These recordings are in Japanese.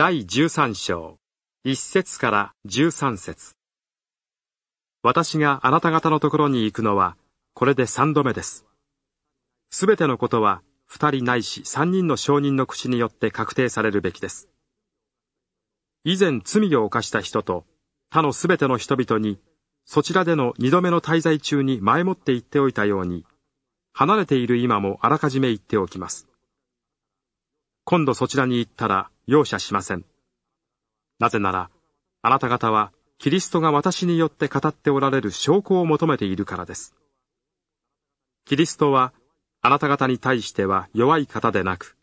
第13章、1節から13節私があなた方のところに行くのは、これで3度目です。すべてのことは、2人ないし3人の証人の口によって確定されるべきです。以前罪を犯した人と、他のすべての人々に、そちらでの2度目の滞在中に前もって言っておいたように、離れている今もあらかじめ言っておきます。今度そちらに行ったら、容赦しません。なぜなら、あなた方は、キリストが私によって語っておられる証拠を求めているからです。キリストは、あなた方に対しては弱い方でなく、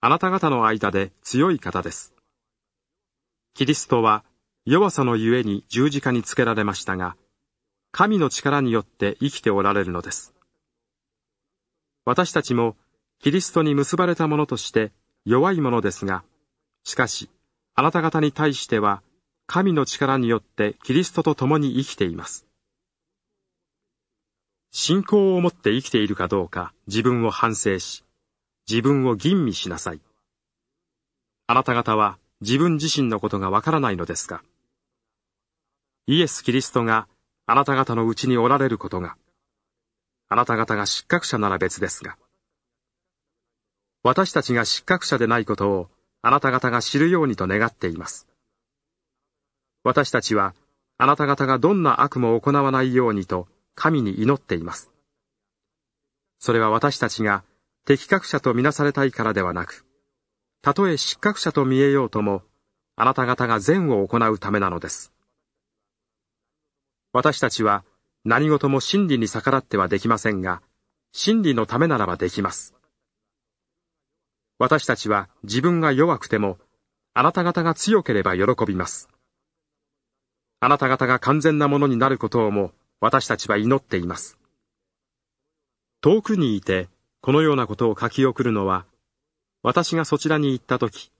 あなた方の間で強い方です。キリストは、弱さのゆえに十字架につけられましたが、神の力によって生きておられるのです。私たちも、キリストに結ばれたものとして弱いものですが、しかし、あなた方に対しては、神の力によってキリストと共に生きています。信仰を持って生きているかどうか自分を反省し、自分を吟味しなさい。あなた方は自分自身のことがわからないのですが、イエス・キリストがあなた方のうちにおられることが、あなた方が失格者なら別ですが、私たちが失格者でないことをあなた方が知るようにと願っています。私たちは、あなた方がどんな悪も行わないようにと、神に祈っています。それは私たちが、適格者とみなされたいからではなく、たとえ失格者と見えようとも、あなた方が善を行うためなのです。私たちは、何事も真理に逆らってはできませんが、真理のためならばできます。私たちは自分が弱くても、あなた方が強ければ喜びます。あなた方が完全なものになることをも、私たちは祈っています。遠くにいて、このようなことを書き送るのは、私がそちらに行ったとき、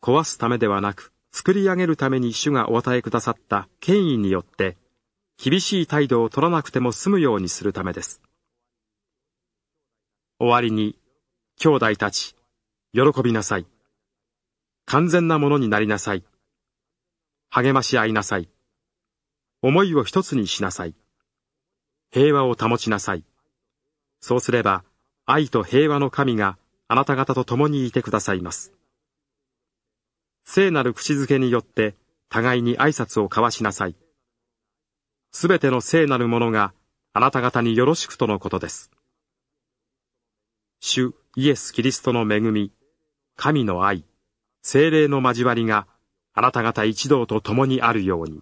壊すためではなく、作り上げるために主がお与えくださった権威によって、厳しい態度を取らなくても済むようにするためです。終わりに、兄弟たち、喜びなさい。完全なものになりなさい。励まし合いなさい。思いを一つにしなさい。平和を保ちなさい。そうすれば、愛と平和の神があなた方と共にいてくださいます。聖なる口づけによって、互いに挨拶を交わしなさい。すべての聖なるものがあなた方によろしくとのことです。主イエス・キリストの恵み、神の愛、精霊の交わりがあなた方一同と共にあるように。